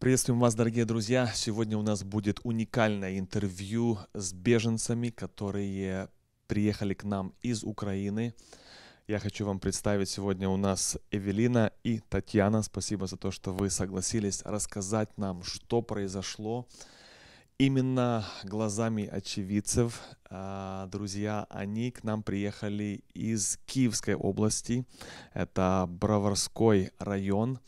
Приветствуем вас, дорогие друзья. Сегодня у нас будет уникальное интервью с беженцами, которые приехали к нам из Украины. Я хочу вам представить сегодня у нас Эвелина и Татьяна. Спасибо за то, что вы согласились рассказать нам, что произошло именно глазами очевидцев. А, друзья, они к нам приехали из Киевской области, это Броварской район,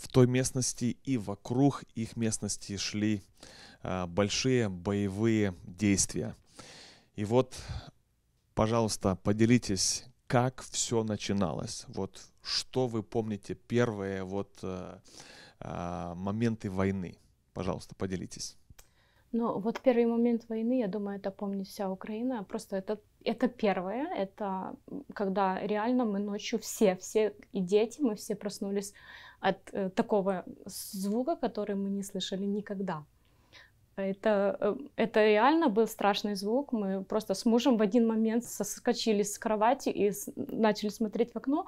в той местности и вокруг их местности шли а, большие боевые действия. И вот, пожалуйста, поделитесь, как все начиналось. Вот что вы помните первые вот э, а, моменты войны. Пожалуйста, поделитесь. Ну, вот первый момент войны, я думаю, это помнит вся Украина. Просто это, это первое, это когда реально мы ночью все, все и дети, мы все проснулись от э, такого звука, который мы не слышали никогда. Это, э, это реально был страшный звук. Мы просто с мужем в один момент соскочили с кровати и с, начали смотреть в окно.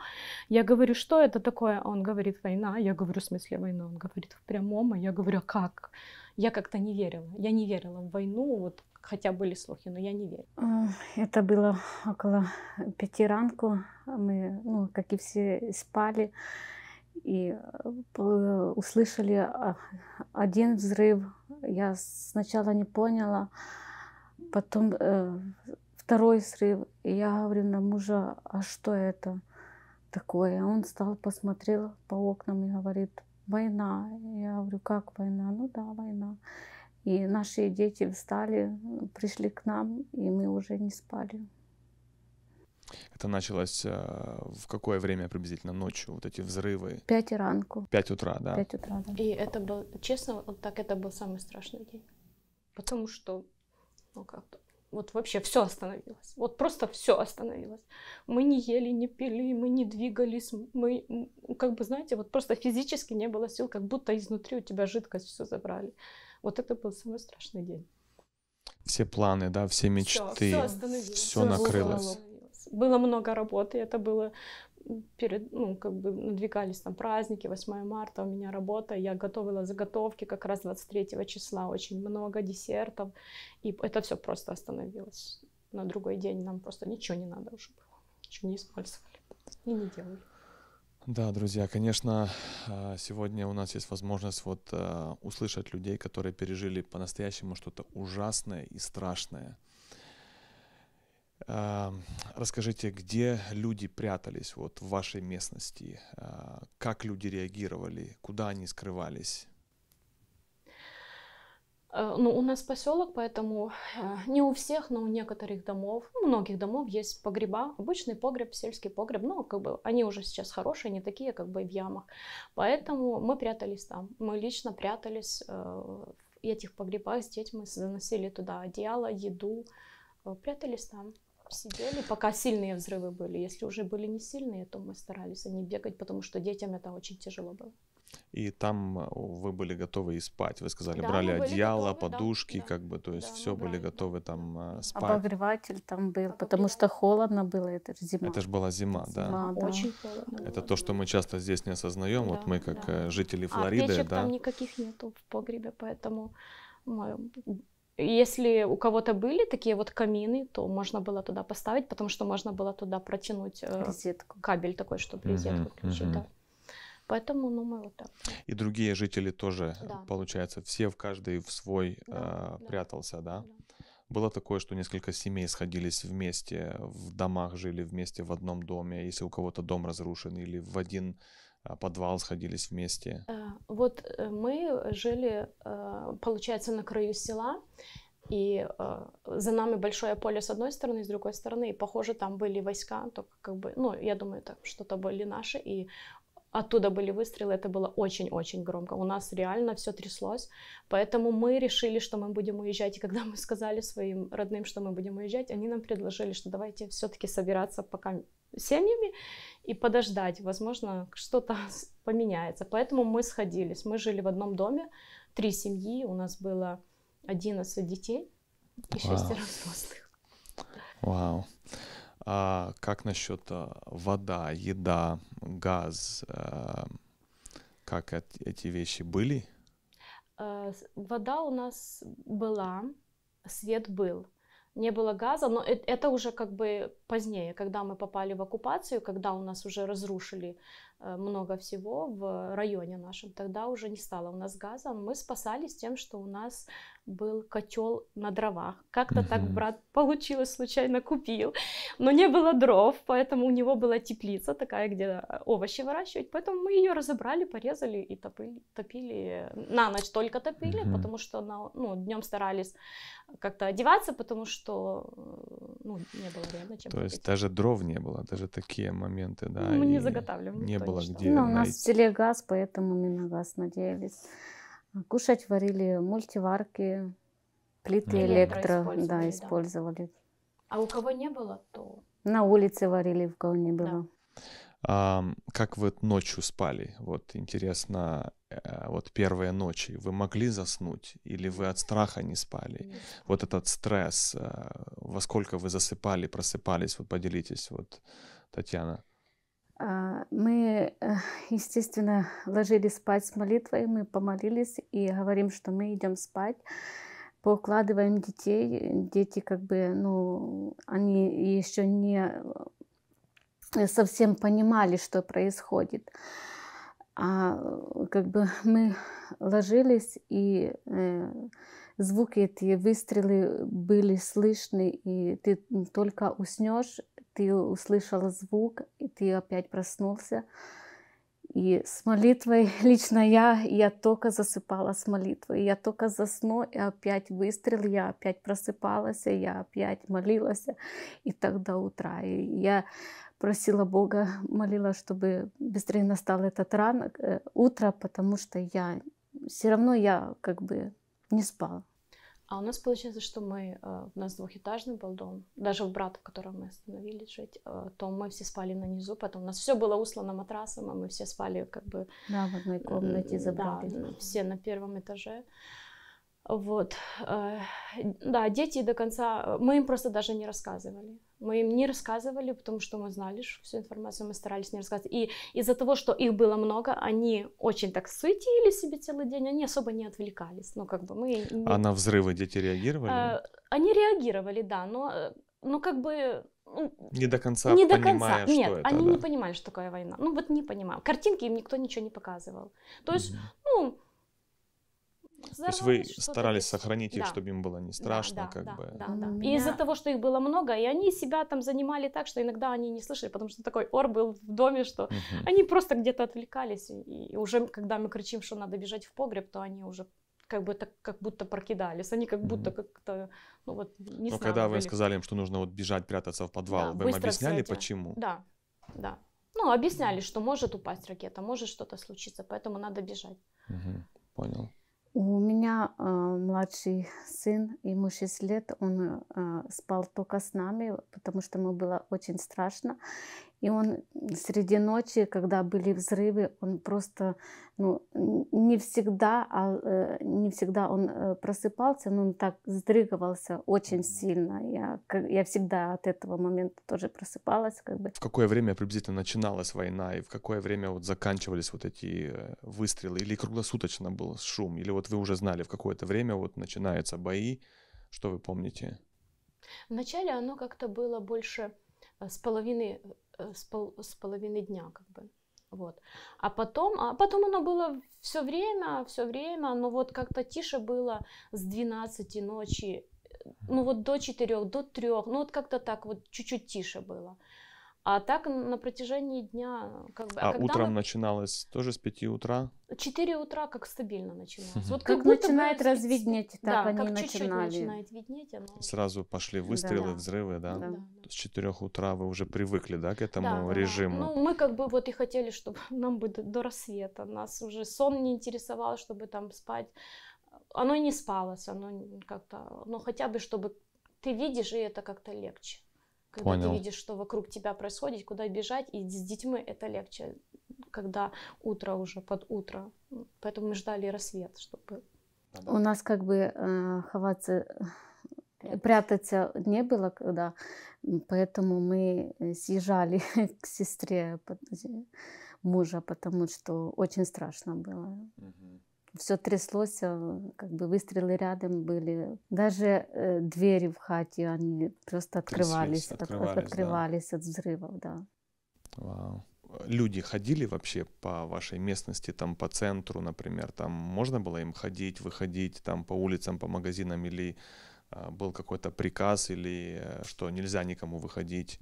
Я говорю, что это такое? Он говорит, война. Я говорю, в смысле война? Он говорит, в прямом. А я говорю, а как? Я как-то не верила. Я не верила в войну, вот, хотя были слухи, но я не верила. А, это было около пяти ранку. Мы, ну, как и все, спали и э, э, услышали а, один взрыв. Я сначала не поняла, потом э, второй взрыв. И я говорю на мужа, а что это такое? А он стал, посмотрел по окнам и говорит, война. Я говорю, как война? Ну да, война. И наши дети встали, пришли к нам, и мы уже не спали. Это началось э, в какое время приблизительно ночью, вот эти взрывы? Пять ранку. Пять утра, да? Пять утра, да. И это был, честно, вот так это был самый страшный день. Потому что, ну как-то, вот вообще все остановилось. Вот просто все остановилось. Мы не ели, не пили, мы не двигались. Мы, как бы, знаете, вот просто физически не было сил, как будто изнутри у тебя жидкость все забрали. Вот это был самый страшный день. Все планы, да, все мечты, все, все, все накрылось. Было было много работы, это было перед, ну, как бы надвигались там праздники, 8 марта у меня работа, я готовила заготовки как раз 23 числа, очень много десертов, и это все просто остановилось. На другой день нам просто ничего не надо уже было, ничего не использовали и не делали. Да, друзья, конечно, а, сегодня у нас есть возможность вот э, услышать людей, которые пережили по-настоящему что-то ужасное и страшное – Расскажите, где люди прятались вот в вашей местности, а, как люди реагировали, куда они скрывались? Э, ну, у нас поселок, поэтому э, не у всех, но у некоторых домов, у многих домов есть погреба, обычный погреб, сельский погреб, но как бы они уже сейчас хорошие, не такие как бы в ямах. Поэтому мы прятались там, мы лично прятались э, в этих погребах с детьми, заносили туда одеяло, еду, прятались там сидели, пока сильные взрывы были. Если уже были не сильные, то мы старались а не бегать, потому что детям это очень тяжело было. И там э, вы были готовы и спать. Вы сказали, да, брали одеяло, готовы, подушки, да, как бы, то есть да, все брали, были готовы э, да. там спать. Обогреватель там был, потому что холодно было, это же зима. Это же была зима, да. Зима, да. Очень холодно. Это то, что мы часто здесь не осознаем. Да, вот мы как э, а да. жители Флориды, а да. там никаких нету в погребе, поэтому мы если у кого-то были такие вот камины, то можно было туда поставить, потому что можно было туда протянуть э, резетку. кабель такой, чтобы резетку включить. Угу. Поэтому, ну, мы вот так. И другие жители тоже, э, да. получается, все в каждый в свой э, да, э, да. прятался, да? да? Было такое, что несколько семей сходились вместе, в домах жили вместе в одном доме, если у кого-то дом разрушен, или в один а, подвал сходились вместе? А, вот э, мы жили, а, получается, на краю села, и за нами большое поле с одной стороны, с другой стороны, и, похоже, там были войска, только как бы, ну, я думаю, так что-то были наши, и оттуда были выстрелы, это было очень-очень громко. У нас реально все тряслось, поэтому мы решили, что мы будем уезжать. И когда мы сказали своим родным, что мы будем уезжать, они нам предложили, что давайте все-таки собираться, пока семьями и подождать, возможно, что-то поменяется. Поэтому мы сходились. Мы жили в одном доме, три семьи, у нас было 11 детей и шестеро взрослых. Вау. А как насчет э, вода, еда, газ? Э, как эти вещи были? Э, вода у нас была, свет был не было газа, но это уже как бы позднее, когда мы попали в оккупацию, когда у нас уже разрушили э, много всего в районе нашем, тогда уже не стало у нас газа. Мы спасались тем, что у нас был котел на дровах. Как-то так брат получилось, случайно купил, но не было дров, поэтому у него была теплица такая, где а, овощи выращивать, поэтому мы ее разобрали, порезали и топили, топили э, на ночь только топили, потому что на, ну, днем старались как-то одеваться, потому что э, ну, не было реально чем. То купить. есть даже дров не было, даже такие моменты, да. Ну, мы не заготавливаем. Не точно. было где. Ну, у нас телегаз, поэтому мы на газ надеялись. Кушать варили мультиварки, плиты mm. электро, использовали, да, использовали. Да. А у кого не было, то... На улице варили, у кого не было. Да. А, как вы ночью спали? Вот интересно, э, вот первые ночи вы могли заснуть или вы от страха не спали? Mm. Вот этот стресс, э, во сколько вы засыпали, просыпались? Вот поделитесь, вот Татьяна. А, мы, э, естественно, ложились спать с молитвой, мы помолились и говорим, что мы идем спать, поукладываем детей. Дети как бы, ну, они еще не э, совсем понимали, что происходит. А как бы мы ложились и э, звуки эти, выстрелы были слышны, и ты только уснешь, ты услышал звук, и ты опять проснулся. И с молитвой, лично я, я только засыпала с молитвой. Я только засну, и опять выстрел, я опять просыпалась, я опять молилась. И так до утра. И я просила Бога, молила, чтобы быстрее настал этот ранок, э, утро, потому что я все равно я как бы не спал. А у нас получается, что мы, э, у нас двухэтажный был дом, даже в брата, в котором мы остановились жить, э, то мы все спали на низу, потом у нас все было услано матрасом, а мы все спали как бы... Да, в одной э, комнате забрали. Да, все на первом этаже. Вот. Э, да, дети до конца... Мы им просто даже не рассказывали. Мы им не рассказывали, потому что мы знали что всю информацию, мы старались не рассказывать. И из-за того, что их было много, они очень так суетили себе целый день, они особо не отвлекались. Ну, как бы мы... Не... А на взрывы дети реагировали? Э, они реагировали, да, но, э, но ну, как бы ну, не до конца не до конца. что Нет, это, они да. не понимали, что такое война. Ну вот не понимаю. Картинки им никто ничего не показывал. То есть, mm-hmm. ну, Взорвались, То есть вы старались сохранить их, да. чтобы им было не страшно, да, да, как да, бы. Да, да. да. из-за того, что их было много, и они себя там занимали так, что иногда они не слышали, потому что такой ор был в доме, что угу. они просто где-то отвлекались. И, уже, когда мы кричим, что надо бежать в погреб, то они уже как бы так, как будто прокидались, они как будто mm-hmm. как-то, ну вот, не Но ну, когда были. вы сказали им, что нужно вот бежать, прятаться в подвал, да, вы им объясняли, взять. почему? Да, да. Ну, объясняли, mm-hmm. что может упасть ракета, может что-то случиться, поэтому надо бежать. Mm-hmm. Понял. У меня э, младший сын, ему 6 лет, он э, спал только с нами, потому что ему было очень страшно. И он среди ночи, когда были взрывы, он просто, ну, не всегда, а, э, не всегда он э, просыпался, но он так вздрыгивался очень сильно. Я, я всегда от этого момента тоже просыпалась. Как бы. В какое время приблизительно начиналась война и в какое время вот заканчивались вот эти э, выстрелы? Или круглосуточно был шум? Или вот вы уже знали, в какое-то время вот начинаются бои? Что вы помните? Вначале оно как-то было больше с половины с, пол, с половины дня, как бы. Вот. А потом, а потом оно было все время, все время, но вот как-то тише было с 12 ночи, ну вот до 4, до 3, ну вот как-то так вот чуть-чуть тише было. А так на протяжении дня как бы. А, а утром мы... начиналось тоже с 5 утра? 4 утра как стабильно начиналось. Вот как, как начинает было... развиднеть, так да, они как начинали. Чуть-чуть начинает виднеть, оно... Сразу пошли выстрелы, да. взрывы, да? Да. да? С 4 утра вы уже привыкли, да, к этому да, режиму? Да. Ну, мы как бы вот и хотели, чтобы нам бы до, до рассвета, нас уже сон не интересовал, чтобы там спать. Оно не спалось, оно как-то, ну хотя бы чтобы ты видишь, и это как-то легче. Когда Понял. ты видишь, что вокруг тебя происходит, куда бежать, и с детьми это легче, когда утро уже под утро. Поэтому мы ждали рассвет, чтобы. У нас как бы э, ховаться э, прятаться не было когда, поэтому мы э, съезжали к сестре э, мужа, потому что очень страшно было. Угу все тряслось, а, как бы выстрелы рядом были. Даже э, двери в хате, они просто открывались, открывались, от, открывались да. от взрывов, да. Вау. Люди ходили вообще по вашей местности, там по центру, например, там можно было им ходить, выходить там по улицам, по магазинам или э, был какой-то приказ или э, что нельзя никому выходить?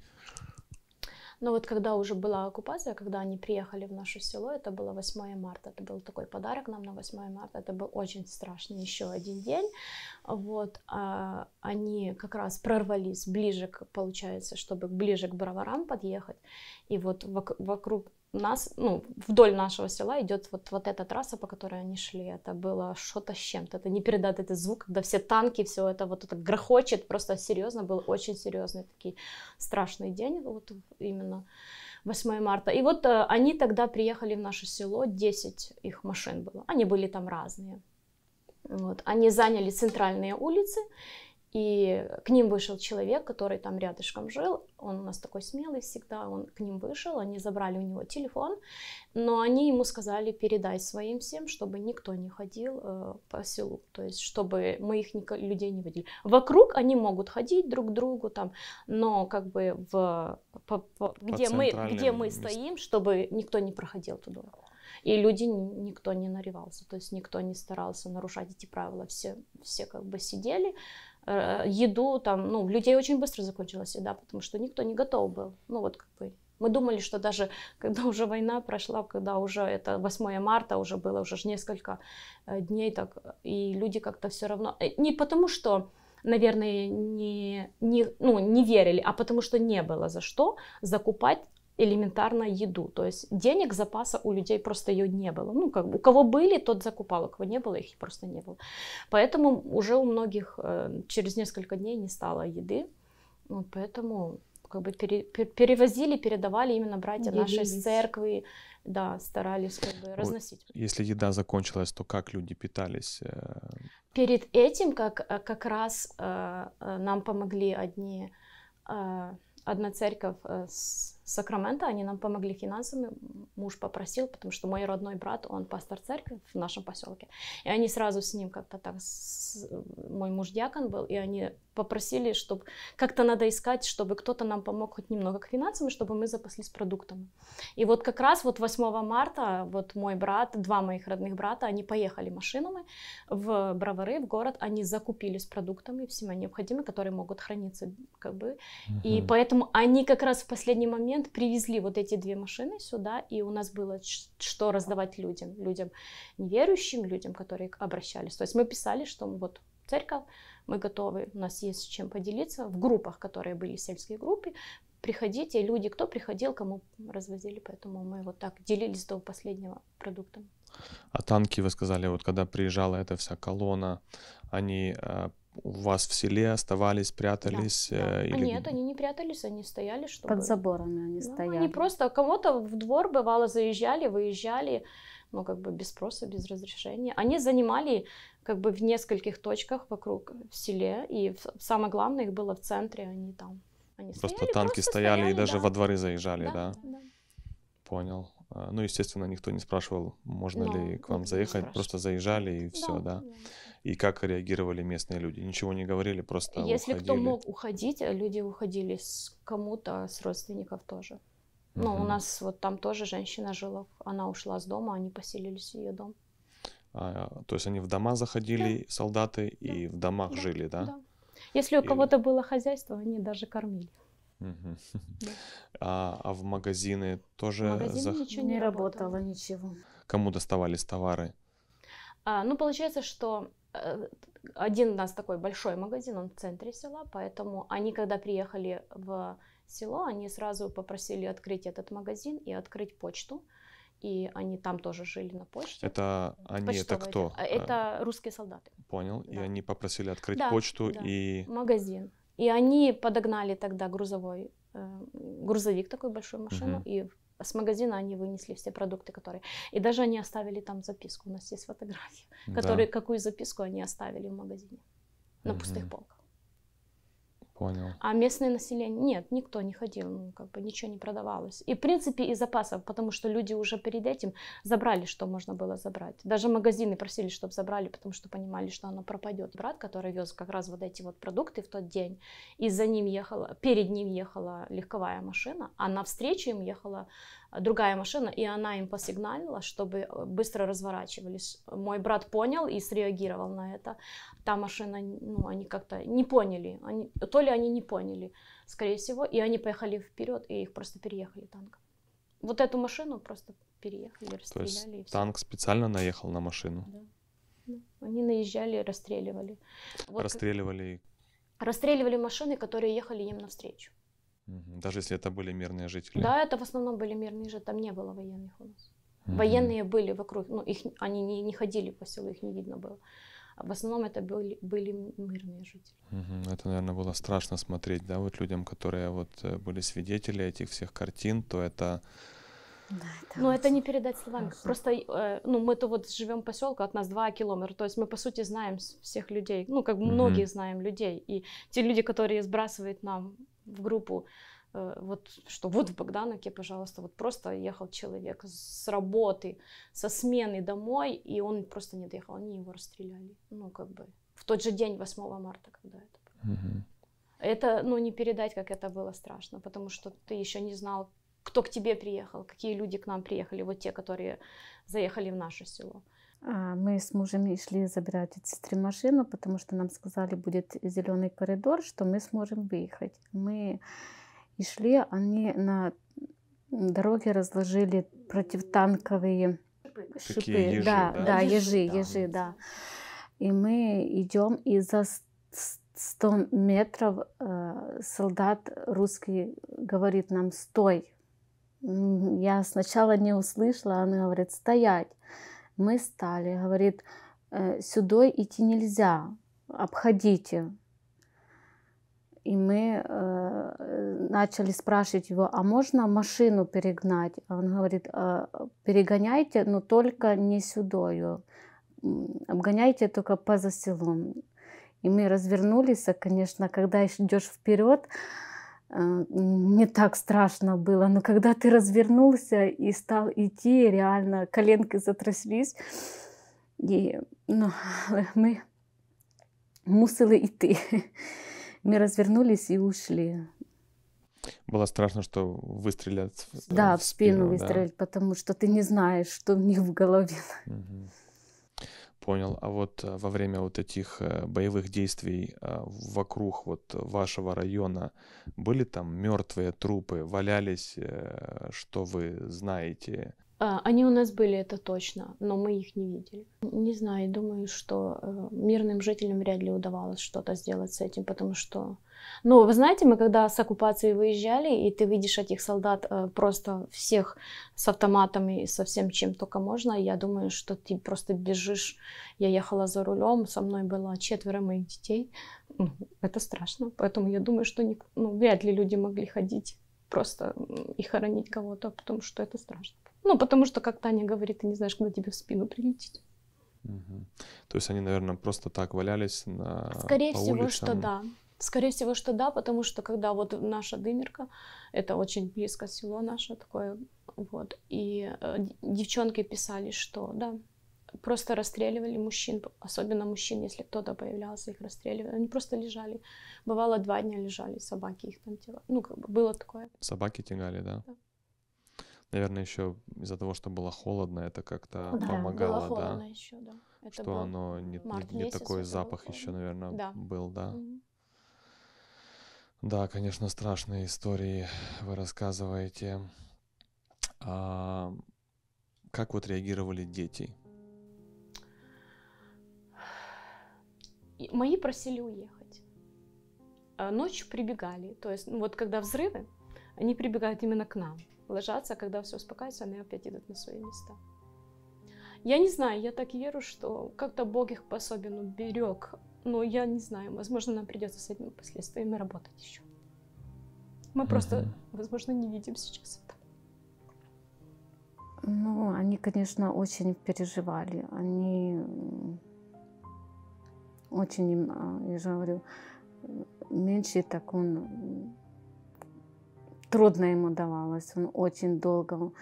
Но ну, вот когда уже была оккупация, когда они приехали в наше село, это было 8 марта, это был такой подарок нам на 8 марта, это был очень страшный еще один день. Вот, а они как раз прорвались ближе, к, получается, чтобы ближе к Броварам подъехать, и вот вокруг нас, ну, вдоль нашего села идет вот, вот эта трасса, по которой они шли. Это было что-то с чем-то. Это не передать этот звук, когда все танки, все это вот это грохочет. Просто серьезно, был очень серьезный такой страшный день, вот именно 8 марта. И вот э, они тогда приехали в наше село, 10 их машин было. Они были там разные. Вот. Они заняли центральные улицы, и к ним вышел человек, который там рядышком жил. Он у нас такой смелый всегда. Он к ним вышел, они забрали у него телефон, но они ему сказали передай своим всем, чтобы никто не ходил э, по селу, то есть чтобы мы их нико- людей не видели. Вокруг они могут ходить друг к другу там, но как бы в по, по, где по мы где мы мест. стоим, чтобы никто не проходил туда. И люди никто не наревался, то есть никто не старался нарушать эти правила, все все как бы сидели. Э, еду, там, ну, людей очень быстро закончилась еда, потому что никто не готов был. Ну, вот как бы мы думали, что даже когда уже война прошла, когда уже это 8 марта уже было, уже несколько э, дней так, и люди как-то все равно... Э, не потому что, наверное, не, не, ну, не верили, а потому что не было за что закупать элементарно еду. То есть денег запаса у людей просто ее не было. Ну, как у кого были, тот закупал, у кого не было, их просто не было. Поэтому уже у многих э, через несколько дней не стало еды. Вот поэтому как бы пере, пере, перевозили, передавали именно братья Делились. наши церкви, да, старались как бы разносить. Вот. Если еда закончилась, то как люди питались? Э? Перед этим как, э, как раз э, э, нам помогли одни, э, одна церковь э, с Сакрамента, они нам помогли финансами, муж попросил, потому что мой родной брат, он пастор церкви в нашем поселке. И они сразу с ним как-то так, с... мой муж дьякон был, и они попросили, чтобы как-то надо искать, чтобы кто-то нам помог хоть немного к финансам, чтобы мы запаслись продуктами. И вот как раз вот 8 марта вот мой брат, два моих родных брата, они поехали машинами в Бровары, в город, они закупились продуктами всеми необходимыми, которые могут храниться как бы. uh И поэтому они как раз в последний момент момент привезли вот эти две машины сюда, и у нас было что раздавать людям, людям неверующим, людям, которые обращались. То есть мы писали, что вот церковь, мы готовы, у нас есть с чем поделиться в группах, которые были сельские группы, приходите, люди, кто приходил, кому развозили, поэтому мы вот так делились до последнего продуктом. А танки, вы сказали, вот когда приезжала эта вся колонна, они э, у вас в селе оставались, прятались? Да, да. Э, или... А нет, они не прятались, они стояли, чтобы... Под заборами они да, ну, стояли. Они просто кому-то в двор, бывало, заезжали, выезжали, ну, как бы без спроса, без разрешения. Они занимали как бы в нескольких точках вокруг в селе, и самое главное, их было в центре, они там. Они просто стояли, танки просто стояли, стояли и даже да. во дворы заезжали, да? да? да. Понял. А, ну, естественно, никто не спрашивал, можно да, ли к вам заехать, просто заезжали и все, да? да? И как реагировали местные люди? Ничего не говорили, просто Если уходили. кто мог уходить, люди уходили с кому-то, с родственников тоже. У Ну, у нас вот там тоже женщина жила, она ушла с дома, они поселились в ее дом. А, то есть они в дома заходили, да. солдаты, да. и в домах да. жили, да? да? Если у кого-то было хозяйство, они даже кормили. А, а в магазины тоже... В магазине ничего не, не работало. работало, ничего. Кому доставались товары? А, ну, получается, что э, один у нас такой большой магазин, он в центре села, поэтому они, когда приехали в село, они сразу попросили открыть этот магазин и открыть почту. И они там тоже жили на почте. Это они, Почтовые. это кто? Это а. русские солдаты. Понял. Да. И они попросили открыть да, почту да. и... Магазин. И они подогнали тогда грузовой, эм, грузовик такой большую машину, угу. и с магазина они вынесли все продукты, которые... И даже они оставили там записку, у нас есть фотографии, да. которые, какую записку они оставили в магазине на угу. пустых полках. Понял. А местное население, нет, никто не ходил, ну, как бы ничего не продавалось. И, в принципе, из запасов, потому что люди уже перед этим забрали, что можно было забрать. Даже магазины просили, чтобы забрали, потому что понимали, что оно пропадет. Брат, который вез как раз вот эти вот продукты в тот день, и за ним ехала, перед ним ехала легковая машина, а навстречу им ехала другая машина, и она им посигналила, чтобы э, быстро разворачивались. Мой брат понял и среагировал на это. Та машина, ну, они как-то не поняли, они, то ли они не поняли, скорее всего, и они поехали вперед, и их просто переехали танком. Вот эту машину просто переехали, расстреляли. То есть танк специально наехал на машину? Да. Они наезжали, расстреливали. расстреливали? Как... Расстреливали машины, которые ехали им навстречу. Даже если это были мирные жители? Да, это в основном были мирные жители, там не было военных у нас. Угу. Военные были вокруг, но ну, их, они не, не ходили по селу, их не видно было. А в основном это были, были мирные жители. Угу. Это, наверное, было страшно смотреть, да, вот людям, которые вот э, были свидетели этих всех картин, то это... Да, это Но ну, вот... это не передать словами. Хорошо. Просто, э, ну, мы то вот живем в поселке, от нас 2 километра, то есть мы, по сути, знаем всех людей, ну, как mm-hmm. многие знаем людей, и те люди, которые сбрасывают нам в группу, э, вот, что вот в Богдановке, пожалуйста, вот просто ехал человек с работы, со смены домой, и он просто не доехал, они его расстреляли. Ну, как бы в тот же день, 8 марта, когда это было. Угу. Это, ну, не передать, как это было страшно, потому что ты еще не знал, кто к тебе приехал, какие люди к нам приехали, вот те, которые заехали в наше село. А, мы с мужем шли забирать от сестры машину, потому что нам сказали, будет зеленый коридор, что мы сможем выехать. Мы и шли, они на дороге разложили противотанковые шипы. Такие ежи, да, да, да, ежи, да. ежи, да. И мы идем, и за 100 метров э, солдат русский говорит нам «стой». Я сначала не услышала, она говорит «стоять». Мы стали, говорит, э, сюда идти нельзя, обходите. И мы э, начали спрашивать его, а можно машину перегнать? Он говорит, э, перегоняйте, но только не сюда обгоняйте только по заселу. И мы развернулись, а, конечно, когда идешь вперед, Э, не так страшно было, но когда ты развернулся и стал идти, реально коленки затряслись, и ну, мы мусили идти. Мы развернулись и ушли. Было страшно, что выстрелят. Да, в спину, в спину выстрелить, да. потому что ты не знаешь, что у них в голове. Угу. Понял. А вот э, во время вот этих э, боевых действий а, вокруг вот вашего района были там мертвые трупы, валялись, э, что вы знаете? А, они у нас были, это точно, но мы их не видели. Не знаю, думаю, что мирным жителям вряд ли удавалось что-то сделать с этим, потому что но вы знаете, мы когда с оккупации выезжали, и ты видишь этих солдат э, просто всех с автоматами и со всем, чем только можно, я думаю, что ты просто бежишь. Я ехала за рулем, со мной было четверо моих детей. Ну, это страшно. Поэтому я думаю, что не, ну, вряд ли люди могли ходить просто и хоронить кого-то, потому что это страшно. Ну, потому что, как Таня говорит, ты не знаешь, куда тебе в спину прилетит. Угу. То есть они, наверное, просто так валялись на Скорее по всего, улицам. что да. Скорее всего, что да, потому что когда вот наша Дымерка, это очень близко село наше такое, вот, и э, девчонки писали, что да, просто расстреливали мужчин, особенно мужчин, если кто-то появлялся, их расстреливали. Они просто лежали. Бывало, два дня лежали, собаки их там тягали. Ну, как бы было такое. Собаки тягали, да? да. Наверное, еще из-за того, что было холодно, это как-то да, помогало, было холодно да? еще, да. Это что оно не, не, не такой запах еще, наверное, да. был, да? Угу. Да, конечно, страшные истории вы рассказываете. А как вот реагировали дети? Мои просили уехать. А, ночью прибегали. То есть, ну, вот когда взрывы, они прибегают именно к нам. Ложатся, а когда все успокаивается, они опять идут на свои места. Я не знаю, я так верю, что как-то Бог их пособен уберег. Но ну, я не знаю, возможно, нам придется с этими последствиями работать еще. Мы просто, возможно, не видим сейчас это. Ну, они, конечно, очень переживали. Они очень, а, я же говорю, меньше так он трудно ему давалось. Он очень долго,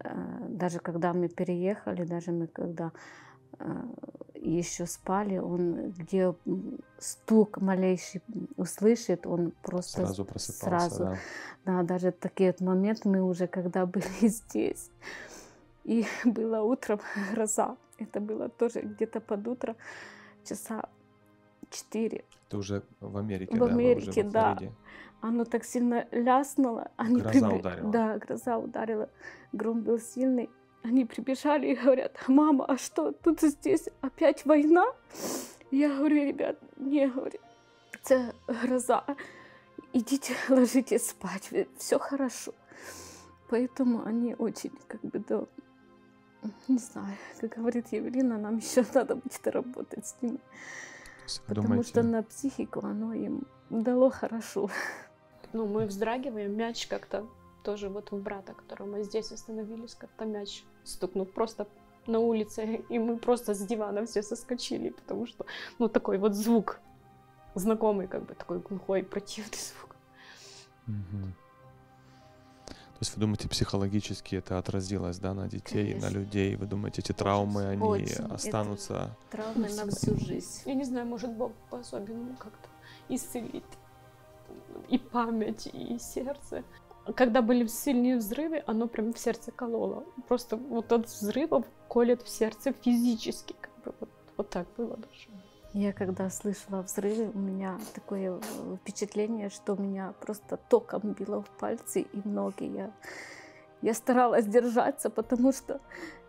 э, даже когда мы переехали, даже мы когда э, еще спали, он где стук малейший услышит, он просто сразу просыпался. Сразу. Да. да, даже такие вот моменты мы уже когда были здесь. И было утром гроза. Это было тоже где-то под утро, часа четыре. Это уже в Америке, в да? Америке, да. Оно так сильно ляснуло. Они а гроза приб... ударила. Да, гроза ударила. Гром был сильный. Они прибежали и говорят, мама, а что, тут здесь опять война? Я говорю, ребят, не, говорю, это гроза. Идите, ложитесь спать, все хорошо. Поэтому они очень, как бы, да, не знаю, как говорит Евелина, нам еще надо будет работать с ними. Потому думаете... что на психику оно им дало хорошо. Ну, мы вздрагиваем, мяч как-то тоже вот в брата, которого мы здесь остановились, как-то мяч стукнув просто на улице, и мы просто с дивана все соскочили, потому что, ну, такой вот звук знакомый, как бы такой глухой, противный звук. Угу. То есть вы думаете, психологически это отразилось, да, на детей, Конечно. на людей? Вы думаете, эти травмы, очень, они очень. останутся? Это травмы на всю жизнь. Я не знаю, может, Бог по-особенному как-то исцелит и память, и сердце когда были сильные взрывы, оно прям в сердце кололо. Просто вот от взрывов колет в сердце физически. Как бы вот, вот так было даже. Я когда слышала взрывы, у меня такое впечатление, что меня просто током било в пальцы и ноги. Я, я старалась держаться, потому что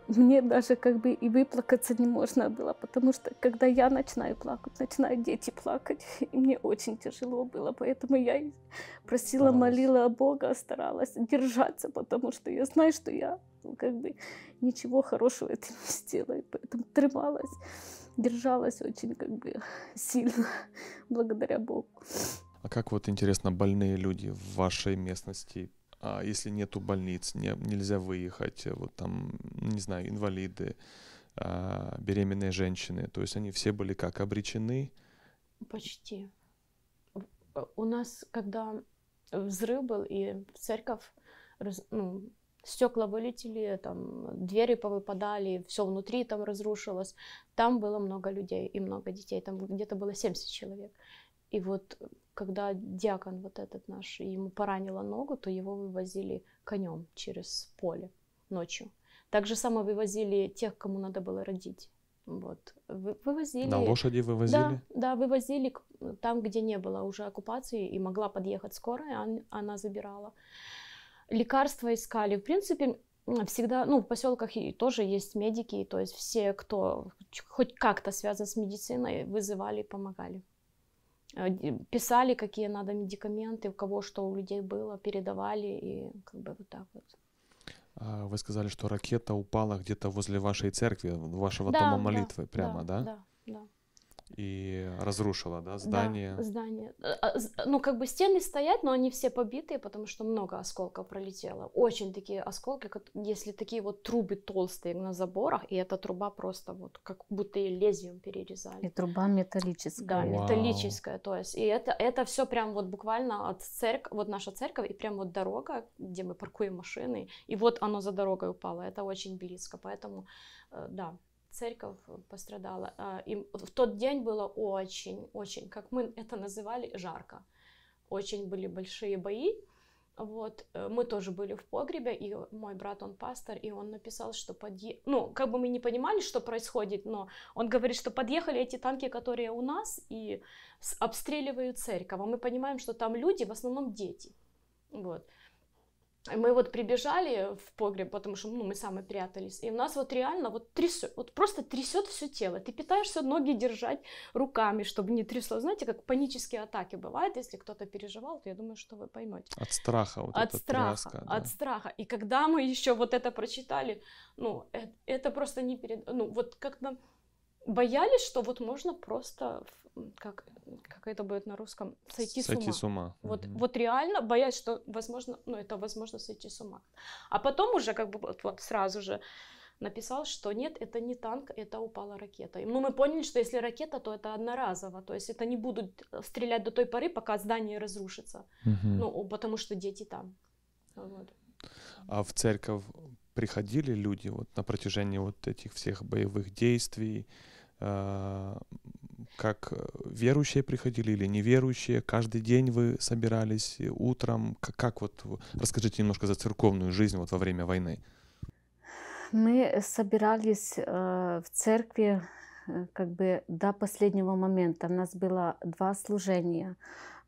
мне даже как бы и выплакаться не можно было, потому что когда я начинаю плакать, начинают дети плакать, и мне очень тяжело было, поэтому я просила, старалась. молила Бога, старалась держаться, потому что я знаю, что я ну, как бы ничего хорошего это не сделаю, поэтому трималась, держалась очень как бы сильно, благодаря Богу. А как вот интересно больные люди в вашей местности а если нету больниц, не, нельзя выехать, э, вот там, не знаю, инвалиды, а, беременные женщины, то есть они все были как обречены? Почти. Э, у нас, когда взрыв был и церковь, ну, стекла вылетели, там двери повыпадали, все внутри там разрушилось. Там было много людей и много детей, там где-то было 70 человек. И вот когда диакон вот этот наш, ему поранила ногу, то его вывозили конем через поле ночью. Так же самое вывозили тех, кому надо было родить. Вот. вывозили. На лошади вывозили? Да, да, вывозили там, где не было уже оккупации, и могла подъехать скорая, а, она забирала. Лекарства искали. В принципе, всегда, ну, в поселках тоже есть медики, то есть все, кто хоть как-то связан с медициной, вызывали и помогали. Э, писали, какие надо медикаменты, у кого что у людей было, передавали и как бы вот так вот. А вы сказали, что ракета упала где-то возле вашей церкви, вашего да, дома молитвы, да, прямо, да? Да, да и разрушила, да, здание. Да, здание. А, ну, как бы стены стоят, но они все побитые, потому что много осколков пролетело. Очень такие осколки, если такие вот трубы толстые на заборах, и эта труба просто вот как будто ее лезвием перерезали. И труба металлическая. Да, Вау. металлическая, то есть. И это, это все прям вот буквально от церкви, вот наша церковь, и прям вот дорога, где мы паркуем машины, и вот оно за дорогой упало. Это очень близко, поэтому, э, да, церковь э, пострадала. А, и в тот день было очень, очень, как мы это называли, жарко. Очень были большие бои. Вот, э, мы тоже были в погребе, и мой брат, он пастор, и он написал, что подъехали, ну, как бы мы не понимали, что происходит, но он говорит, что подъехали эти танки, которые у нас, и обстреливают церковь, а мы понимаем, что там люди, в основном дети, вот, мы вот прибежали в погреб, потому что ну, мы сами прятались. И у нас вот реально вот трясет, вот просто трясет все тело. Ты пытаешься ноги держать руками, чтобы не трясло. Знаете, как панические атаки бывают, если кто-то переживал, то я думаю, что вы поймете. От страха вот От страха, тряска, да. от страха. И когда мы еще вот это прочитали, ну, это, это просто не перед... Ну, вот как-то боялись, что вот можно просто, как, как это будет на русском, сойти, сойти с ума. С ума. Вот, угу. вот реально боялись, что возможно, ну это возможно сойти с ума. А потом уже как бы вот, вот сразу же написал, что нет, это не танк, это упала ракета. И ну, мы поняли, что если ракета, то это одноразово, то есть это не будут э, стрелять до той поры, пока здание разрушится, угу. ну потому что дети там. Вот. А в церковь приходили люди вот на протяжении вот этих всех боевых действий? А, как э, верующие приходили или неверующие, каждый день вы собирались э, утром, как, как вот, расскажите немножко за церковную жизнь вот во время войны. Мы собирались э, в церкви э, как бы до последнего момента. У нас было два служения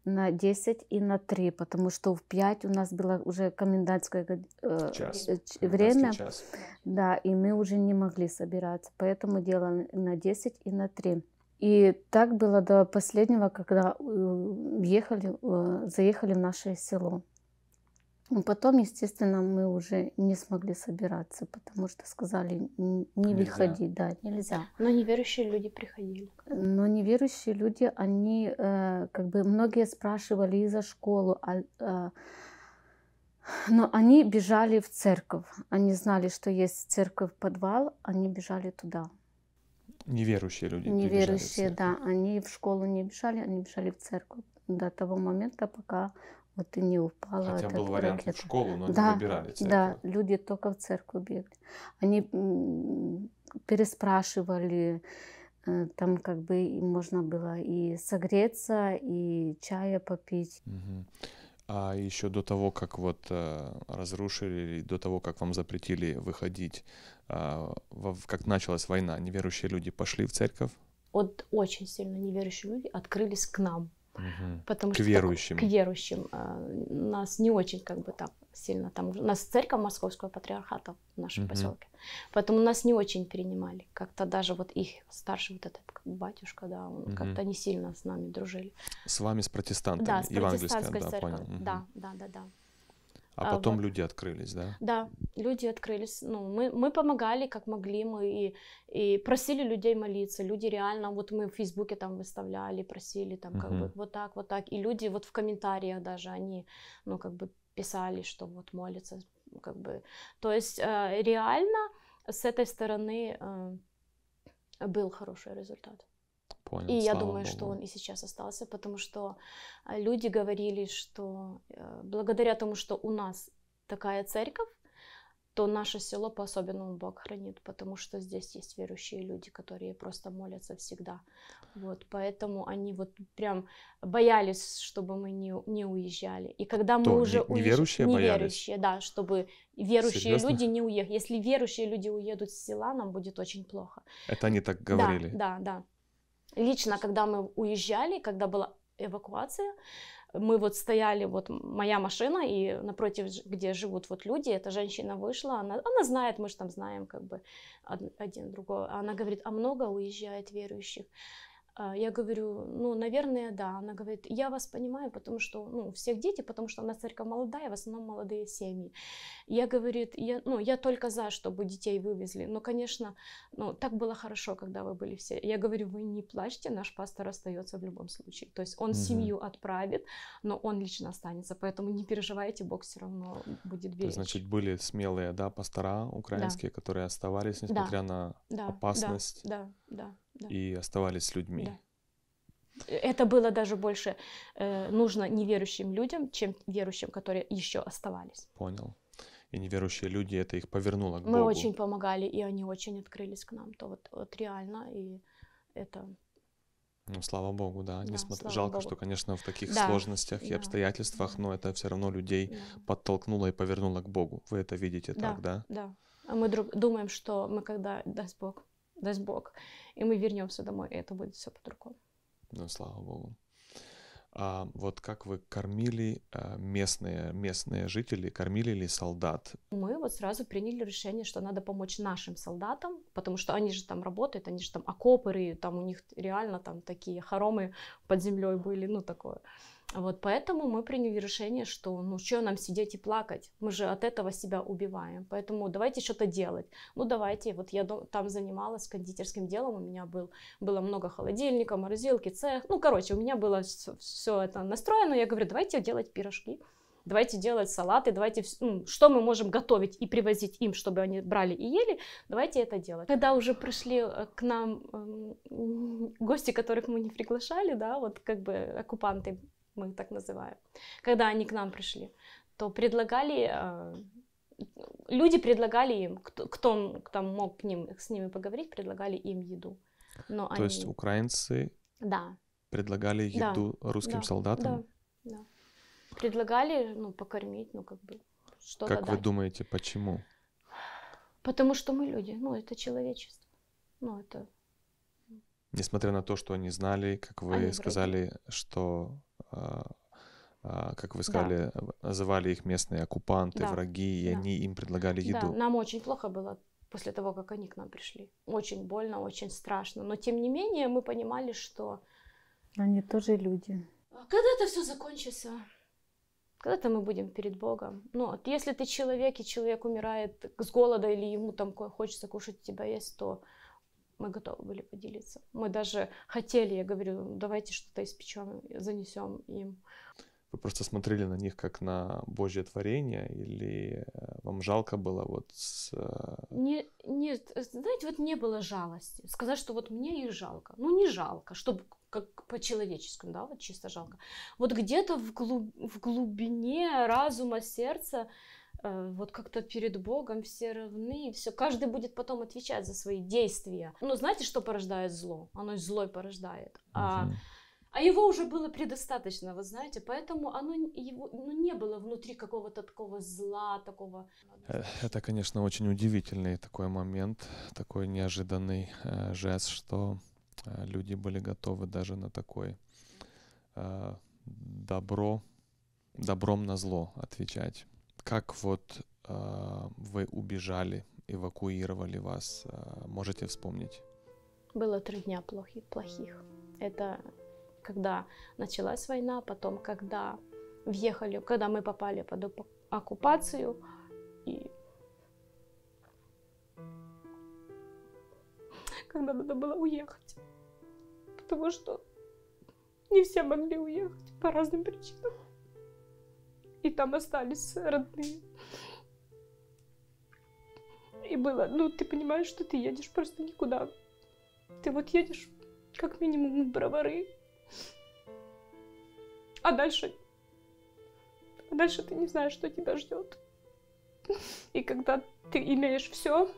на 10 и на 3, потому что в 5 у нас было уже комендантское э, час. Э, время. Час. Да, и мы уже не могли собираться, поэтому делали на 10 и на 3. И так было до последнего, когда э, ехали, э, заехали в наше село. Ну, потом, естественно, мы уже не смогли собираться, потому что сказали не нельзя. выходи, да, нельзя. Но неверующие люди приходили. Но неверующие люди, они э, как бы многие спрашивали и за школу, а, э, но они бежали в церковь. Они знали, что есть церковь подвал, они бежали туда. Неверующие люди. Неверующие, да, они в школу не бежали, они бежали в церковь до того момента, пока вот и не упала. Хотя был вариант ракета. в школу, но да, не выбирали церковь. Да, люди только в церковь бегали. Они переспрашивали, э, там как бы можно было и согреться, и чая попить. Угу. А еще до того, как вот э, разрушили, до того, как вам запретили выходить, а, как началась война, неверующие люди пошли в церковь? Вот очень сильно неверующие люди открылись к нам угу. потому к что верующим. к верующим а, нас не очень как бы так сильно там у нас церковь московского патриархата в нашем угу. поселке, поэтому нас не очень перенимали, как-то даже вот их старший вот этот батюшка, да, он угу. как-то не сильно с нами дружили. С вами с протестантами? Да, с протестантской да, церковью, да, да, да, да. А, а потом вот. люди открылись, да? Да, люди открылись. Ну, мы, мы помогали, как могли, мы и, и просили людей молиться. Люди реально, вот мы в Фейсбуке там выставляли, просили там как угу. бы вот так, вот так. И люди вот в комментариях даже, они, ну, как бы писали, что вот молятся, как бы. То есть э, реально с этой стороны э, был хороший результат. Понял, и я думаю, Богу. что он и сейчас остался, потому что а, люди говорили, что э, благодаря тому, что у нас такая церковь, то наше село по-особенному Бог хранит, потому что здесь есть верующие люди, которые просто молятся всегда. Вот, поэтому они вот прям боялись, чтобы мы не, не уезжали. И когда мы то уже уезжали, неверующие уезж... боялись? Неверующие, да, чтобы верующие Серьезно? люди не уехали. Если верующие люди уедут с села, нам будет очень плохо. Это они так говорили? Да, да, да. Лично, когда мы уезжали, когда была эвакуация, мы вот стояли, вот моя машина, и напротив, где живут вот люди, эта женщина вышла, она, она знает, мы же там знаем как бы один другого. Она говорит, а много уезжает верующих? А, я говорю, ну, наверное, да. Она говорит, я вас понимаю, потому что, ну, у всех дети, потому что она церковь молодая, а в основном молодые семьи. Я, говорит, я, ну, я только за, чтобы детей вывезли. Но, ну, конечно, ну, так было хорошо, когда вы были все. Я говорю, вы не плачьте, наш пастор остается в любом случае. То есть он угу. семью отправит, но он лично останется. Поэтому не переживайте, Бог все равно будет беречь. То, значит, были смелые, да, пастора украинские, да. которые оставались, несмотря да. на да. опасность. Да, да да, и оставались с людьми. Да. Это было даже больше э, нужно неверующим людям, чем верующим, которые еще оставались. Понял. И неверующие люди, это их повернуло к Мы Богу. Мы очень помогали, и они очень открылись к нам. То вот, вот реально, и это... Ну, слава Богу, да. да Несмотря... Жалко, Богу. что, конечно, в таких да. сложностях и да. обстоятельствах, да. но это все равно людей да. подтолкнуло и повернуло к Богу. Вы это видите да. так, да? Да. А мы друг... думаем, что мы когда, даст Бог, даст Бог, и мы вернемся домой, и это будет все по-другому. Ну, слава Богу. А вот как вы кормили э, местные, местные жители, кормили ли солдат? Мы вот сразу приняли решение, что надо помочь нашим солдатам, потому что они же там работают, они же там окопы, там у них реально там такие хоромы под землей были, ну такое. Вот поэтому мы приняли решение, что ну что нам сидеть и плакать, мы же от этого себя убиваем, поэтому давайте что-то делать. Ну давайте, вот я там занималась кондитерским делом, у меня был, было много холодильника, морозилки, цех, ну короче, у меня было все, все это настроено, я говорю, давайте делать пирожки давайте делать салаты, давайте ну, что мы можем готовить и привозить им, чтобы они брали и ели, давайте это делать. Когда уже пришли э, к нам эм, гости, которых мы не приглашали, да, вот как бы оккупанты мы их так называем, когда они к нам пришли, то предлагали, э, люди предлагали им, кто, кто там мог к ним, с ними поговорить, предлагали им еду. Но то они... есть украинцы да. предлагали еду да. русским да. солдатам? Да. да, предлагали, ну, покормить, ну, как бы что-то Как дать. вы думаете, почему? Потому что мы люди, ну, это человечество, ну, это... Несмотря на то, что они знали, как вы они сказали, вроде... что а, а, как вы сказали, да. звали их местные оккупанты, да. враги, и да. они им предлагали еду. Да, нам очень плохо было после того, как они к нам пришли. Очень больно, очень страшно. Но тем не менее мы понимали, что... Они тоже люди. А Когда-то все закончится. Когда-то мы будем перед Богом. Но ну, если ты человек, и человек умирает с голода, или ему там хочется кушать, тебя есть, то мы готовы были поделиться. Мы даже хотели, я говорю, давайте что-то испечем, занесем им. Вы просто смотрели на них как на Божье творение, или э, вам жалко было вот с... Э, не, нет, знаете, вот не было жалости. Сказать, что вот мне их жалко. Ну, не жалко, чтобы как по-человеческому, да, вот чисто жалко. Вот где-то в, глуб, в глубине разума, сердца Э, вот как-то перед Богом все равны, все, каждый будет потом отвечать за свои действия. Но ну, знаете, что порождает зло? Оно злой порождает. А, а его уже было предостаточно, вы знаете, поэтому оно его, ну, не было внутри какого-то такого зла, такого... Э, это, конечно, очень удивительный такой момент, такой неожиданный э, жест, что э, люди были готовы даже на такое э, добро, добром на зло отвечать как вот э, вы убежали, эвакуировали вас? Э, можете вспомнить? Было три дня плохи, плохих. Это когда началась война, потом когда въехали, когда мы попали под оккупацию и когда надо было уехать. Потому что не все могли уехать по разным причинам и там остались родные. И было, ну, ты понимаешь, что ты едешь просто никуда. Ты вот едешь, как минимум, в бровары. А дальше... А дальше ты не знаешь, что тебя ждет. И когда ты имеешь все,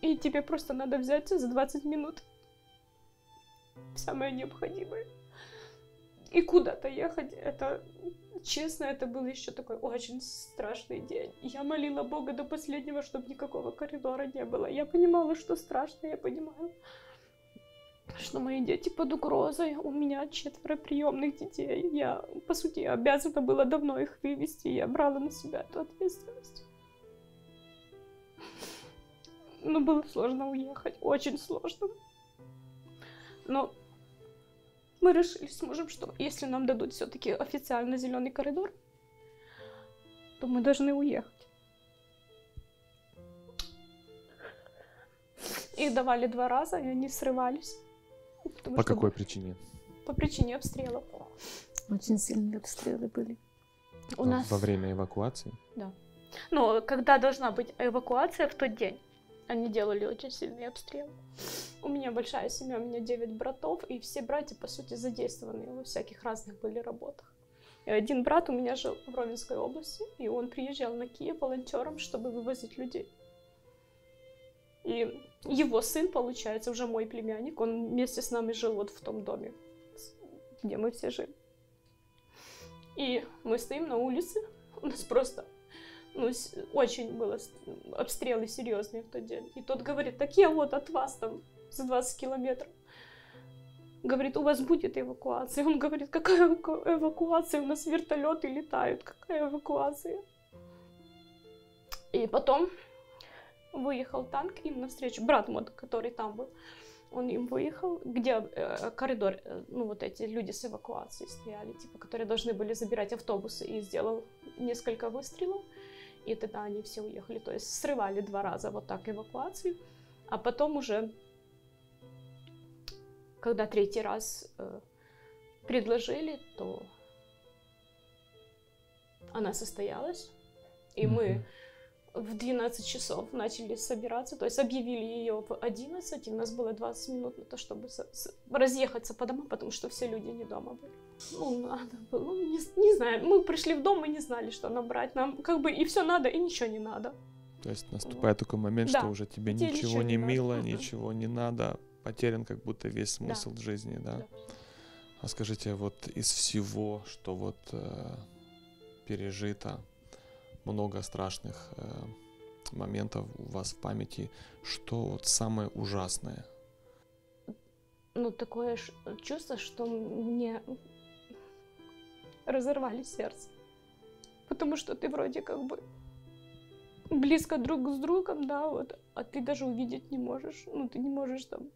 и тебе просто надо взять за 20 минут самое необходимое и куда-то ехать, это, честно, это был еще такой очень страшный день. Я молила Бога до последнего, чтобы никакого коридора не было. Я понимала, что страшно, я понимаю, что мои дети под угрозой. У меня четверо приемных детей. Я, по сути, обязана была давно их вывести. Я брала на себя эту ответственность. Но было сложно уехать, очень сложно. Но мы решили с мужем, что если нам дадут все-таки официально зеленый коридор, то мы должны уехать. И давали два раза, и они срывались. По что... какой причине? По причине обстрелов. Очень сильные обстрелы были. У нас... Во время эвакуации? Да. Но когда должна быть эвакуация в тот день? Они делали очень сильный обстрел. У меня большая семья, у меня 9 братов, и все братья, по сути, задействованы во всяких разных были работах. И один брат у меня жил в Ровенской области, и он приезжал на Киев волонтером, чтобы вывозить людей. И его сын, получается, уже мой племянник, он вместе с нами жил вот в том доме, где мы все жили. И мы стоим на улице, у нас просто ну, очень было обстрелы серьезные в тот день. И тот говорит, так я вот от вас там за 20 километров. Говорит, у вас будет эвакуация. Он говорит, какая эвакуация? У нас вертолеты летают, какая эвакуация? И потом выехал танк им навстречу, брат мод, который там был. Он им выехал, где э, коридор, э, ну вот эти люди с эвакуацией стояли, типа, которые должны были забирать автобусы, и сделал несколько выстрелов и тогда они все уехали. То есть срывали два раза вот так эвакуацию, а потом уже, когда третий раз э, предложили, то она состоялась, и mm-hmm. мы в 12 часов начали собираться, то есть объявили ее в 11, и у нас было 20 минут на то, чтобы разъехаться по домам, потому что все люди не дома были. Ну, надо было, ну, не, не знаю, мы пришли в дом и не знали, что набрать, нам как бы и все надо, и ничего не надо. То есть наступает вот. такой момент, да. что уже тебе, тебе ничего, ничего не, не мило, надо. ничего не надо, потерян как будто весь смысл да. жизни, да? да? А скажите, а вот из всего, что вот э, пережито, много страшных э, моментов у вас в памяти. Что вот самое ужасное? Ну, такое чувство, что мне разорвали сердце. Потому что ты вроде как бы близко друг с другом, да, вот, а ты даже увидеть не можешь. Ну, ты не можешь там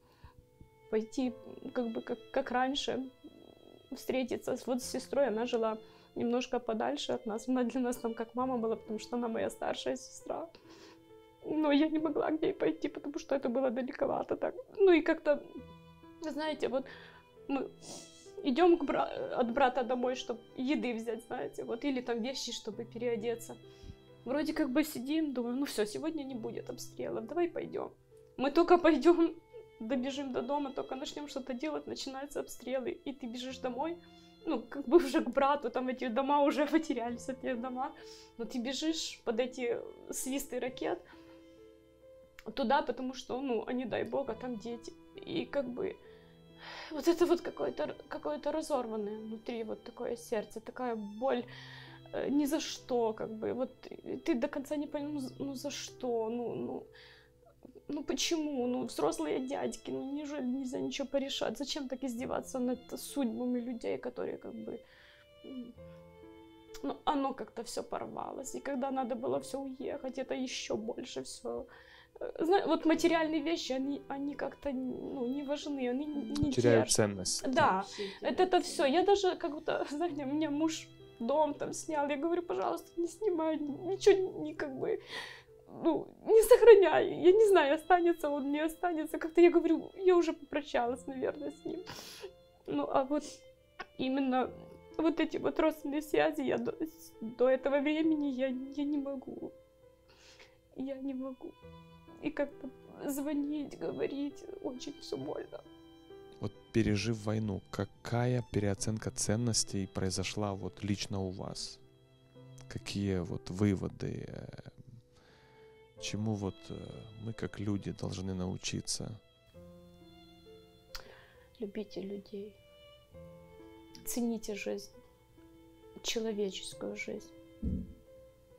пойти как бы как, как раньше встретиться. Вот с сестрой она жила немножко подальше от нас. Она для нас там как мама была, потому что она моя старшая сестра. Но я не могла к ней пойти, потому что это было далековато так. Ну и как-то, знаете, вот мы идем бра... от брата домой, чтобы еды взять, знаете, вот, или там вещи, чтобы переодеться. Вроде как бы сидим, думаю, ну все, сегодня не будет обстрелов, давай пойдем. Мы только пойдем, добежим до дома, только начнем что-то делать, начинаются обстрелы, и ты бежишь домой, ну, как бы уже к брату, там эти дома уже потерялись, эти дома. Но ты бежишь под эти свисты ракет туда, потому что, ну, а не дай бог, а там дети. И как бы вот это вот какое-то какое разорванное внутри, вот такое сердце, такая боль э, ни за что, как бы, вот ты до конца не понял, ну, ну за что, ну, ну, ну почему? Ну, взрослые дядьки, ну неужели нельзя ничего порешать? Зачем так издеваться над судьбами людей, которые как бы... Ну, оно как-то все порвалось. И когда надо было все уехать, это еще больше все... Э, Знаешь, вот материальные вещи, они, они как-то ну, не важны, они не Теряют держат. ценность. Да, это, это все. Я даже как будто, знаете, мне муж дом там снял. Я говорю, пожалуйста, не снимай, ничего не как бы ну, не сохраняй, Я не знаю, останется он, не останется. Как-то я говорю, я уже попрощалась, наверное, с ним. Ну, а вот именно вот эти вот родственные связи я до, до этого времени я, я не могу. Я не могу. И как-то звонить, говорить, очень все больно. Вот пережив войну, какая переоценка ценностей произошла вот лично у вас? Какие вот выводы э, чему вот э, мы как люди должны научиться? Любите людей, цените жизнь, человеческую жизнь.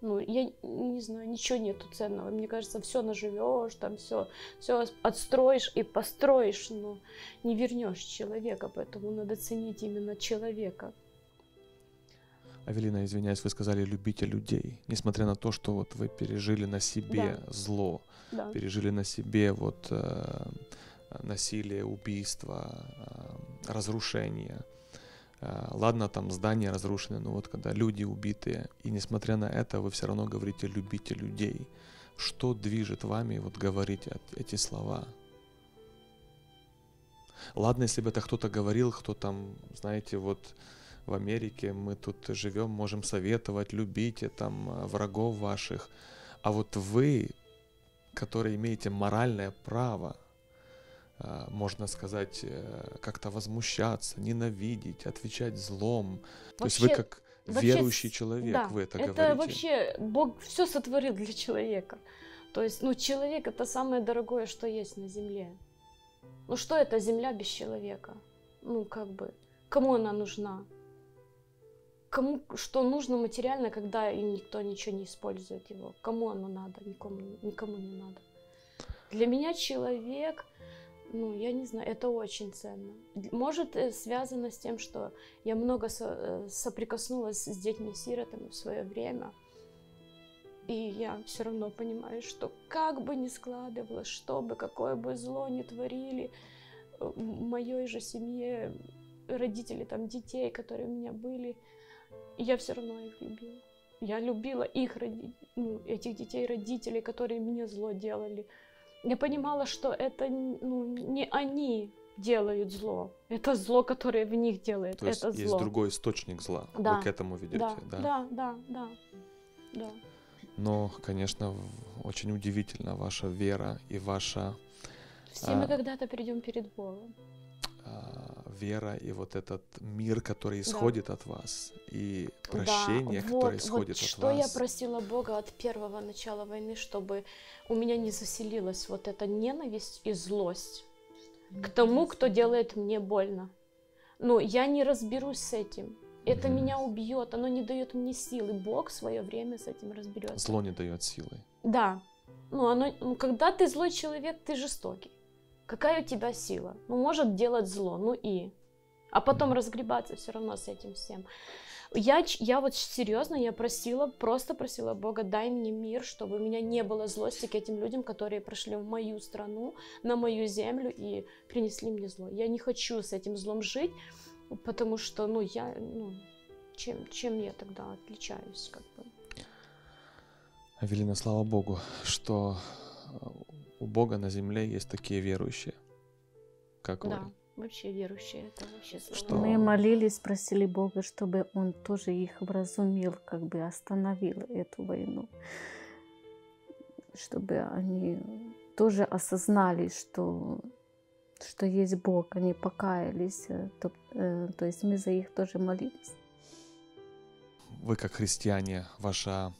Ну, я не знаю, ничего нету ценного. Мне кажется, все наживешь, там все, все отстроишь и построишь, но не вернешь человека, поэтому надо ценить именно человека. Авелина, извиняюсь, вы сказали «любите людей», несмотря на то, что вот вы пережили на себе да. зло, да. пережили на себе вот э, насилие, убийство, э, разрушение. Э, ладно, там здания разрушены, но вот когда люди убитые, и несмотря на это, вы все равно говорите «любите людей». Что движет вами вот говорить эти слова? Ладно, если бы это кто-то говорил, кто там, знаете, вот в Америке, мы тут живем, можем советовать, любите э, там э, врагов ваших. А вот вы, которые имеете моральное право, э, можно сказать, как-то возмущаться, ненавидеть, отвечать злом. Вообще, То есть вы как вообще, верующий человек, да, вы это, это говорите. Это вообще Бог все сотворил для человека. То есть, ну, человек это самое дорогое, что есть на земле. Ну, что это земля без человека? Ну, как бы, кому она нужна? кому что нужно материально, когда и никто ничего не использует его. Кому оно надо, никому, никому не надо. Для меня человек, ну, я не знаю, это очень ценно. Может, э, связано с тем, что я много со э, соприкоснулась с детьми-сиротами в свое время. И я все равно понимаю, что как бы ни складывалось, что бы, какое бы зло ни творили э, в моей же семье родители там детей, которые у меня были – я все равно их любила. Я любила их, роди, ну, этих детей, родителей, которые мне зло делали. Я понимала, что это ну, не они делают зло. Это зло, которое в них делает. То есть это есть другой источник зла. Да. Вы к этому ведете, да? Да, да, да, да. да. Но, конечно, очень удивительно ваша вера и ваша... Все а... мы когда-то придем перед Богом. А, вера и вот этот мир, который исходит да. от вас, и прощение, да, которое вот, исходит вот от что вас. Что я просила Бога от первого начала войны, чтобы у меня не заселилась вот эта ненависть и злость к тому, кто делает мне больно. Но я не разберусь с этим. Это mm. меня убьет, оно не дает мне силы. Бог свое время с этим разберется. Зло не дает силы. Да. Ну, оно, ну, когда ты злой человек, ты жестокий. Какая у тебя сила? Ну, может делать зло, ну и. А потом разгребаться все равно с этим всем. Я, я вот серьезно, я просила, просто просила Бога, дай мне мир, чтобы у меня не было злости к этим людям, которые пришли в мою страну, на мою землю и принесли мне зло. Я не хочу с этим злом жить, потому что, ну, я, ну, чем, чем я тогда отличаюсь, как бы. Эвелина, слава Богу, что э, у Бога на земле есть такие верующие, как да. вы вообще верующие. Это вообще слово. Что... Мы молились, просили Бога, чтобы Он тоже их вразумил, как бы остановил эту войну. Чтобы они тоже осознали, что, что есть Бог, они покаялись. Э, то, э, то есть мы за их тоже молились. Вы как христиане, ваша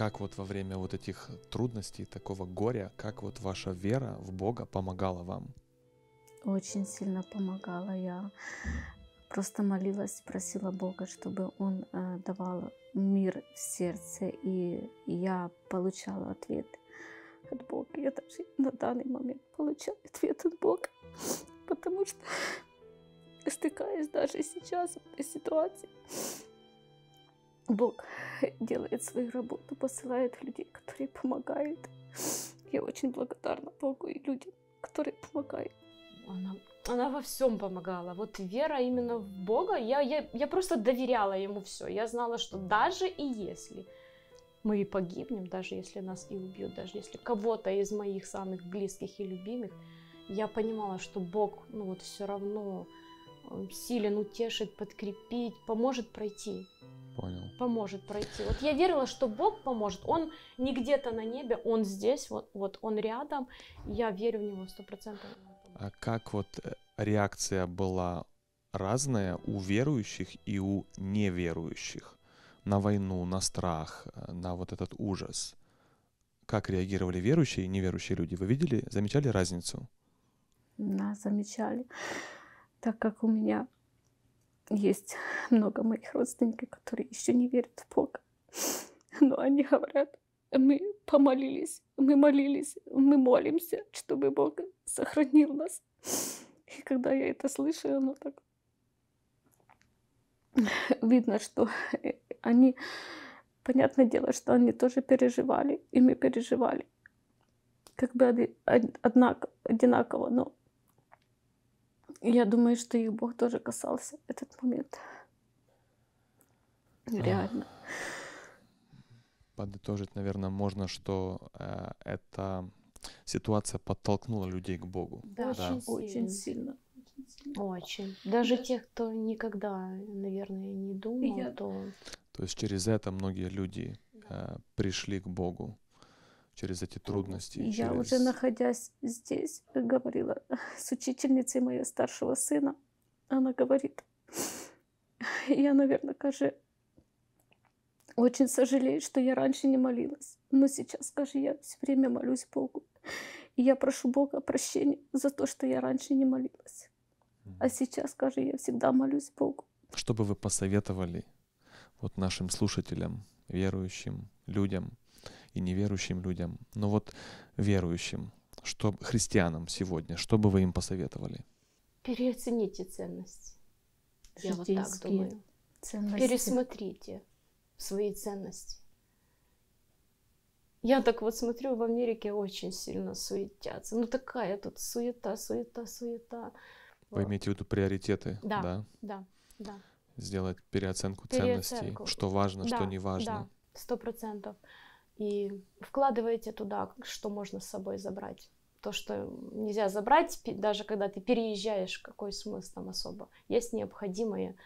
как вот во время вот этих трудностей, такого горя, как вот ваша вера в Бога помогала вам? Очень сильно помогала. Я просто молилась, просила Бога, чтобы Он э, давал мир в сердце, и я получала ответ от Бога. Я даже на данный момент получаю ответ от Бога, потому что стыкаюсь даже сейчас в этой ситуации Бог делает свою работу, посылает людей, которые помогают. Я очень благодарна Богу и людям, которые помогают. Она, она во всем помогала. Вот вера именно в Бога, я, я, я просто доверяла ему все. Я знала, что даже и если мы и погибнем, даже если нас и убьют, даже если кого-то из моих самых близких и любимых, я понимала, что Бог, ну вот все равно э, силен утешить, подкрепить, поможет пройти. Понял. Поможет пройти. Вот я верила, что Бог поможет. Он не где-то на небе, он здесь, вот, вот он рядом. Я верю в него сто процентов. А как вот э, реакция была разная у верующих и у неверующих на войну, на страх, э, на вот этот ужас? Как реагировали верующие и неверующие люди? Вы видели, замечали разницу? Да, замечали. Так как у меня есть много моих родственников, которые еще не верят в Бога. Но они говорят, мы помолились, мы молились, мы молимся, чтобы Бог сохранил нас. И когда я это слышу, оно так... Видно, что они... Понятное дело, что они тоже переживали, и мы переживали. Как бы одинаково, но я думаю, что их Бог тоже касался этот момент. Реально. Подытожить, наверное, можно, что э, эта ситуация подтолкнула людей к Богу. Да, да. Очень, очень сильно. Очень сильно. Очень. Даже да. те, кто никогда, наверное, не думал, Я... то... То есть через это многие люди э, пришли к Богу через эти трудности. Я через... уже находясь здесь, говорила с учительницей моего старшего сына. Она говорит, я, наверное, каже, очень сожалею, что я раньше не молилась. Но сейчас, скажи, я все время молюсь Богу. И я прошу Бога прощения за то, что я раньше не молилась. А сейчас, скажи, я всегда молюсь Богу. Что бы вы посоветовали вот нашим слушателям, верующим людям, и неверующим людям, но вот верующим, что христианам сегодня, что бы вы им посоветовали? Переоцените ценности. Я вот так думаю. Ценности. Пересмотрите свои ценности. Я так вот смотрю, в Америке очень сильно суетятся. Ну такая тут суета, суета, суета. Вы вот. имеете в виду приоритеты, да? Да, да, да. Сделать переоценку, переоценку. ценностей, что важно, да, что не важно. Да, сто процентов и вкладываете туда, что можно с собой забрать. То, что нельзя забрать, даже когда ты переезжаешь, какой смысл там особо. Есть необходимые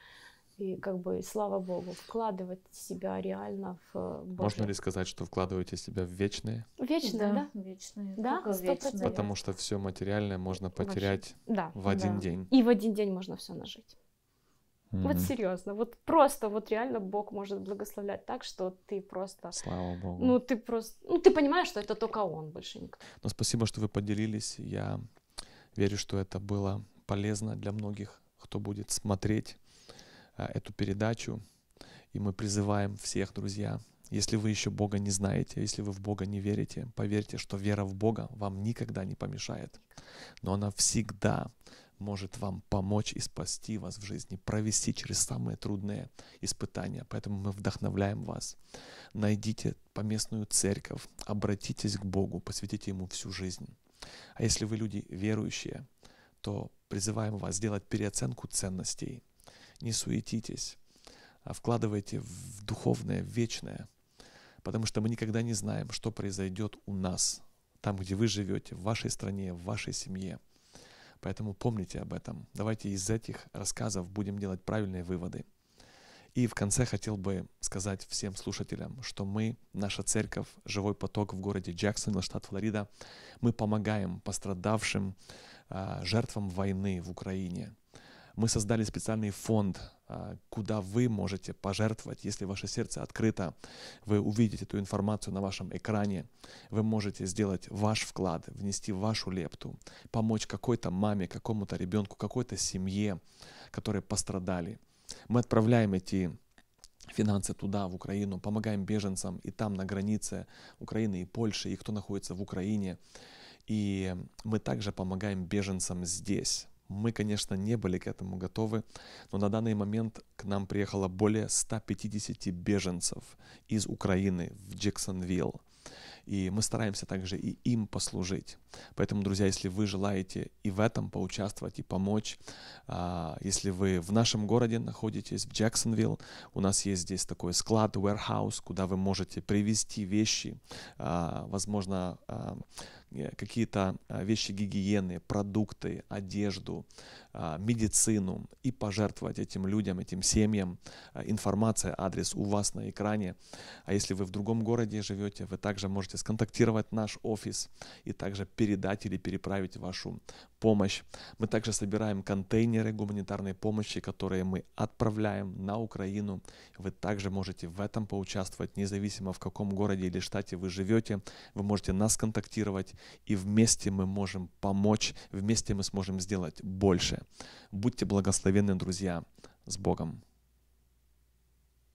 и как бы, слава богу, вкладывать себя реально в э, Божье. Можно ли сказать, что вкладываете себя в вечное? Вечное, да. да? Вечное. Да, вечное. Потому что все материальное можно потерять Вообще. в один да. день. И в один день можно все нажить. Mm-hmm. Вот серьезно, вот просто, вот реально Бог может благословлять так, что ты просто... Слава Богу. Ну, ты просто... Ну, ты понимаешь, что это только Он, больше никто. Ну, спасибо, что вы поделились. Я верю, что это было полезно для многих, кто будет смотреть а, эту передачу. И мы призываем всех, друзья, если вы еще Бога не знаете, если вы в Бога не верите, поверьте, что вера в Бога вам никогда не помешает. Но она всегда может вам помочь и спасти вас в жизни, провести через самые трудные испытания. Поэтому мы вдохновляем вас. Найдите поместную церковь, обратитесь к Богу, посвятите Ему всю жизнь. А если вы люди верующие, то призываем вас сделать переоценку ценностей. Не суетитесь, а вкладывайте в духовное, в вечное, потому что мы никогда не знаем, что произойдет у нас, там, где вы живете, в вашей стране, в вашей семье – Поэтому помните об этом. Давайте из этих рассказов будем делать правильные выводы. И в конце хотел бы сказать всем слушателям, что мы, наша церковь, живой поток в городе Джексон, штат Флорида, мы помогаем пострадавшим а, жертвам войны в Украине. Мы создали специальный фонд а, куда вы можете пожертвовать, если ваше сердце открыто, вы увидите эту информацию на вашем экране, вы можете сделать ваш вклад, внести вашу лепту, помочь какой-то маме, какому-то ребенку, какой-то семье, которые пострадали. Мы отправляем эти финансы туда, в Украину, помогаем беженцам и там, на границе Украины и Польши, и кто находится в Украине. И мы также помогаем беженцам здесь. Мы, конечно, не были к этому готовы, но на данный момент к нам приехало более 150 беженцев из Украины в Джексонвилл. И мы стараемся также и им послужить. Поэтому, друзья, если вы желаете и в этом поучаствовать, и помочь, а, если вы в нашем городе находитесь, в Джексонвилл, у нас есть здесь такой склад, warehouse, куда вы можете привезти вещи, а, возможно, а, Э, какие-то э, вещи гигиены, продукты, одежду, а, медицину и пожертвовать этим людям, этим семьям. А, информация, адрес у вас на экране. А если вы в другом городе живете, вы также можете сконтактировать наш офис и также передать или переправить вашу помощь. Мы также собираем контейнеры гуманитарной помощи, которые мы отправляем на Украину. Вы также можете в этом поучаствовать, независимо в каком городе или штате вы живете. Вы можете нас контактировать, и вместе мы можем помочь, вместе мы сможем сделать больше. Будьте благословенны, друзья, с Богом!